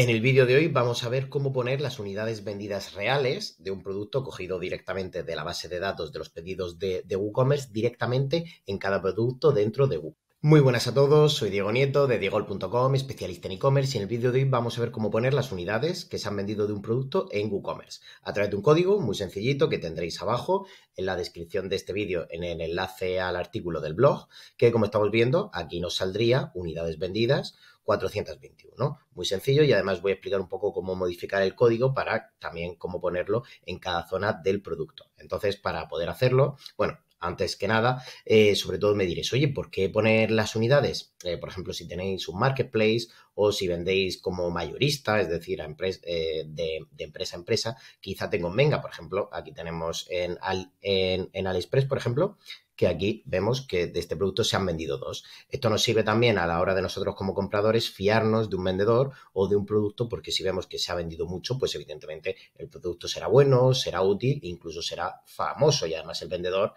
En el vídeo de hoy vamos a ver cómo poner las unidades vendidas reales de un producto cogido directamente de la base de datos de los pedidos de, WooCommerce directamente en cada producto dentro de WooCommerce. Muy buenas a todos, soy Diego Nieto de diegol.com, especialista en e-commerce y en el vídeo de hoy vamos a ver cómo poner las unidades que se han vendido de un producto en WooCommerce a través de un código muy sencillito que tendréis abajo en la descripción de este vídeo en el enlace al artículo del blog que como estamos viendo aquí nos saldría unidades vendidas 421. Muy sencillo y además voy a explicar un poco cómo modificar el código para también cómo ponerlo en cada zona del producto. Entonces, para poder hacerlo, bueno, antes que nada, eh, sobre todo me diréis, oye, ¿por qué poner las unidades? Eh, por ejemplo, si tenéis un marketplace o si vendéis como mayorista, es decir, a eh, de, empresa a empresa, quizá te convenga. Por ejemplo, aquí tenemos en, en, en AliExpress, por ejemplo, que aquí vemos que de este producto se han vendido dos. Esto nos sirve también a la hora de nosotros como compradores fiarnos de un vendedor o de un producto, porque si vemos que se ha vendido mucho, pues evidentemente el producto será bueno, será útil, incluso será famoso y además el vendedor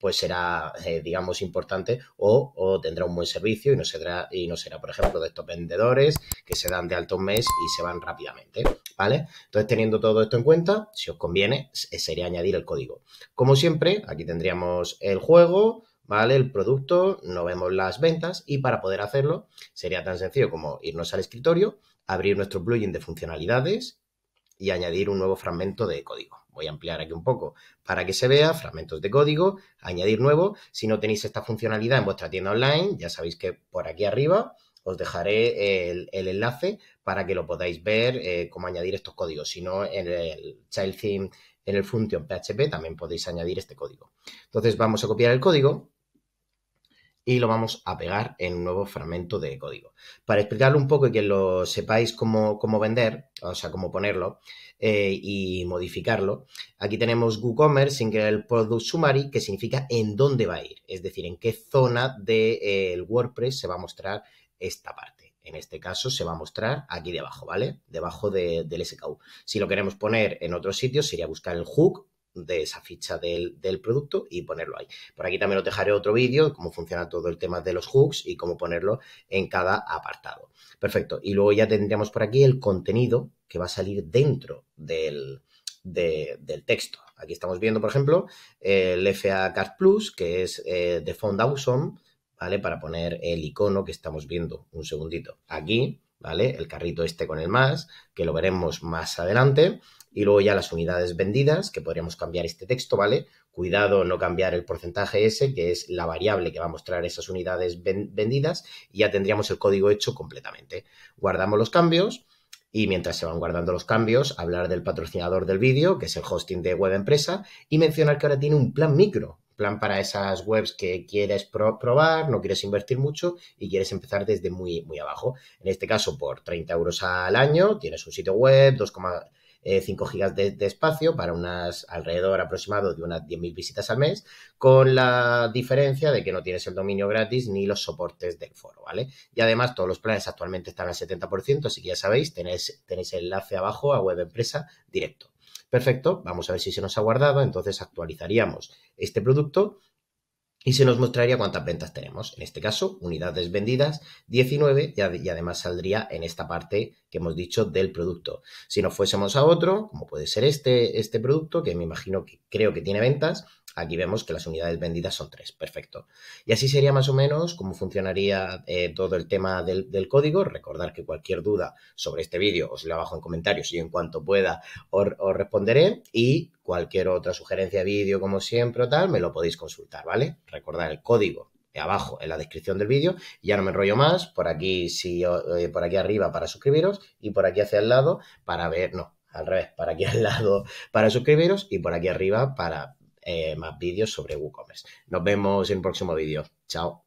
pues será, eh, digamos, importante o, tendrá un buen servicio y no, será, y no será, por ejemplo, de estos vendedores que se dan de alto mes y se van rápidamente, ¿vale? Entonces, teniendo todo esto en cuenta, si os conviene, sería añadir el código. Como siempre, aquí tendríamos el juego, ¿vale? El producto, no vemos las ventas y para poder hacerlo sería tan sencillo como irnos al escritorio, abrir nuestro plugin de funcionalidades y añadir un nuevo fragmento de código. Voy a ampliar aquí un poco para que se vea, fragmentos de código, añadir nuevo. Si no tenéis esta funcionalidad en vuestra tienda online, ya sabéis que por aquí arriba os dejaré el, enlace para que lo podáis ver, eh, cómo añadir estos códigos. Si no, en el child theme, en el function PHP también podéis añadir este código. Entonces vamos a copiar el código y lo vamos a pegar en un nuevo fragmento de código. Para explicarlo un poco y que lo sepáis cómo, vender, o sea, cómo ponerlo eh, y modificarlo, aquí tenemos WooCommerce sin que el Product Summary, que significa en dónde va a ir, es decir, en qué zona del eh, WordPress se va a mostrar esta parte. En este caso se va a mostrar aquí debajo, ¿vale? Debajo de, del SKU. Si lo queremos poner en otro sitio, sería buscar el hook de esa ficha del, producto y ponerlo ahí. Por aquí también lo dejaré otro vídeo, cómo funciona todo el tema de los hooks y cómo ponerlo en cada apartado. Perfecto. Y luego ya tendríamos por aquí el contenido que va a salir dentro del, texto. Aquí estamos viendo, por ejemplo, el FA Card Plus, que es eh, de Font Awesome, ¿vale? Para poner el icono que estamos viendo. Un segundito. Aquí, ¿vale? El carrito este con el más, que lo veremos más adelante. Y luego ya las unidades vendidas, que podríamos cambiar este texto, ¿vale? Cuidado no cambiar el porcentaje ese, que es la variable que va a mostrar esas unidades vendidas. Y ya tendríamos el código hecho completamente. Guardamos los cambios. Y mientras se van guardando los cambios, hablar del patrocinador del vídeo, que es el hosting de web empresa, y mencionar que ahora tiene un plan micro, plan para esas webs que quieres probar, no quieres invertir mucho y quieres empezar desde muy, muy abajo. En este caso, por 30 euros al año, tienes un sitio web, 2,5 eh, gigas de, espacio para unas alrededor aproximado de unas 10.000 visitas al mes, con la diferencia de que no tienes el dominio gratis ni los soportes del foro, ¿vale? Y además todos los planes actualmente están al 70%, así que ya sabéis, tenéis, tenéis enlace abajo a web empresa directo. Perfecto, vamos a ver si se nos ha guardado, entonces actualizaríamos este producto y se nos mostraría cuántas ventas tenemos. En este caso, unidades vendidas, 19, y, además saldría en esta parte que hemos dicho del producto. Si nos fuésemos a otro, como puede ser este, este producto, que me imagino que creo que tiene ventas, aquí vemos que las unidades vendidas son 3, perfecto. Y así sería más o menos cómo funcionaría eh, todo el tema del, código. Recordar que cualquier duda sobre este vídeo os la bajo en comentarios y en cuanto pueda os, os responderé. Y Cualquier otra sugerencia, vídeo, como siempre o tal, me lo podéis consultar, ¿vale? Recordad el código de abajo en la descripción del vídeo. Ya no me enrollo más. Por aquí, si, eh, por aquí arriba para suscribiros y por aquí hacia el lado para ver, no, al revés, para aquí al lado para suscribiros y por aquí arriba para eh, más vídeos sobre WooCommerce. Nos vemos en el próximo vídeo. Chao.